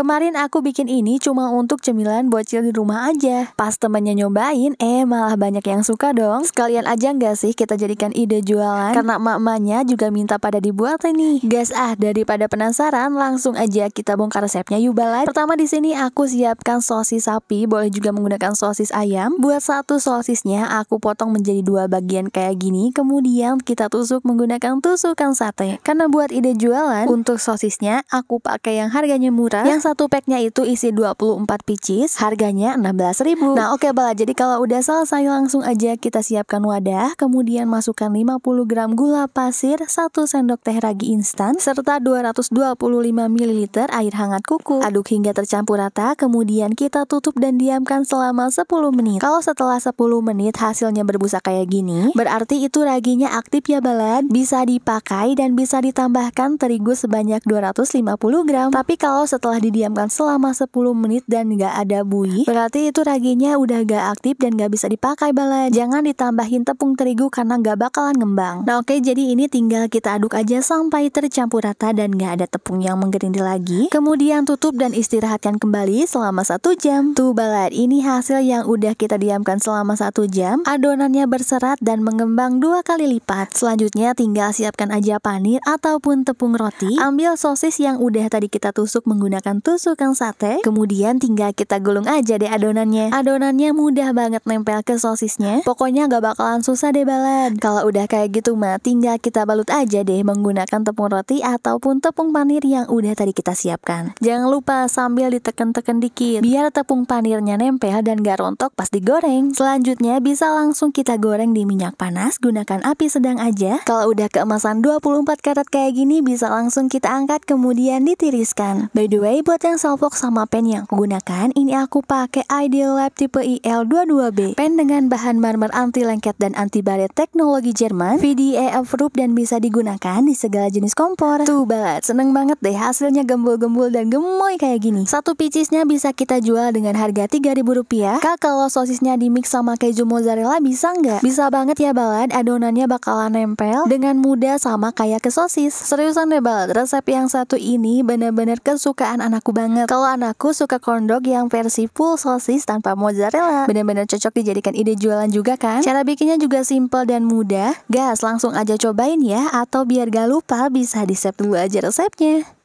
Kemarin aku bikin ini cuma untuk cemilan bocil di rumah aja. Pas temennya nyobain, eh malah banyak yang suka dong. Sekalian aja nggak sih kita jadikan ide jualan? Karena mak juga minta pada dibuat ini. Guys ah, daripada penasaran, langsung aja kita bongkar resepnya yuk balai. Pertama di sini aku siapkan sosis sapi, boleh juga menggunakan sosis ayam. Buat satu sosisnya aku potong menjadi dua bagian kayak gini, kemudian kita tusuk menggunakan tusukan sate. Karena buat ide jualan, untuk sosisnya aku pakai yang harganya murah, yang satu packnya itu isi 24 pieces, harganya ribu. Nah, oke okay, Bala, jadi kalau udah selesai langsung aja kita siapkan wadah, kemudian masukkan 50 gram gula pasir, 1 sendok teh ragi instan, serta 225 ml air hangat kuku. Aduk hingga tercampur rata, kemudian kita tutup dan diamkan selama 10 menit. Kalau setelah 10 menit hasilnya berbusa kayak gini, berarti itu raginya aktif ya bala Bisa dipakai dan bisa ditambahkan terigu sebanyak 250 gram. Tapi kalau setelah didiamkan diamkan selama 10 menit dan nggak ada bunyi. berarti itu raginya udah nggak aktif dan nggak bisa dipakai bala. Jangan ditambahin tepung terigu karena nggak bakalan ngembang. Nah oke, jadi ini tinggal kita aduk aja sampai tercampur rata dan nggak ada tepung yang menggerindil lagi. Kemudian tutup dan istirahatkan kembali selama satu jam. Tuh balen ini hasil yang udah kita diamkan selama satu jam. Adonannya berserat dan mengembang dua kali lipat. Selanjutnya tinggal siapkan aja panir ataupun tepung roti. Ambil sosis yang udah tadi kita tusuk menggunakan tusuk tusuk kang sate, kemudian tinggal kita gulung aja deh adonannya. Adonannya mudah banget nempel ke sosisnya, pokoknya gak bakalan susah deh balan. Kalau udah kayak gitu mah, tinggal kita balut aja deh menggunakan tepung roti ataupun tepung panir yang udah tadi kita siapkan. Jangan lupa sambil diteken-teken dikit, biar tepung panirnya nempel dan gak rontok pas digoreng. Selanjutnya bisa langsung kita goreng di minyak panas, gunakan api sedang aja. Kalau udah keemasan 24 karat kayak gini, bisa langsung kita angkat kemudian ditiriskan. By the way, buat yang salpok sama pen yang aku gunakan, ini aku pakai Ideal Lab tipe IL22B. Pen dengan bahan marmer anti lengket dan anti baret teknologi Jerman, VDA e approved dan bisa digunakan di segala jenis kompor. Tuh banget, seneng banget deh hasilnya gembul-gembul dan gemoy kayak gini. Satu picisnya bisa kita jual dengan harga Rp3.000. Kak, kalau sosisnya di mix sama keju mozzarella bisa nggak? Bisa banget ya balad, adonannya bakalan nempel dengan mudah sama kayak ke sosis. Seriusan deh balad, resep yang satu ini benar-benar kesukaan anak aku banget. Kalau anakku suka corn dog yang versi full sosis tanpa mozzarella. Bener-bener cocok dijadikan ide jualan juga kan? Cara bikinnya juga simple dan mudah. Gas, langsung aja cobain ya. Atau biar gak lupa bisa di save dulu aja resepnya.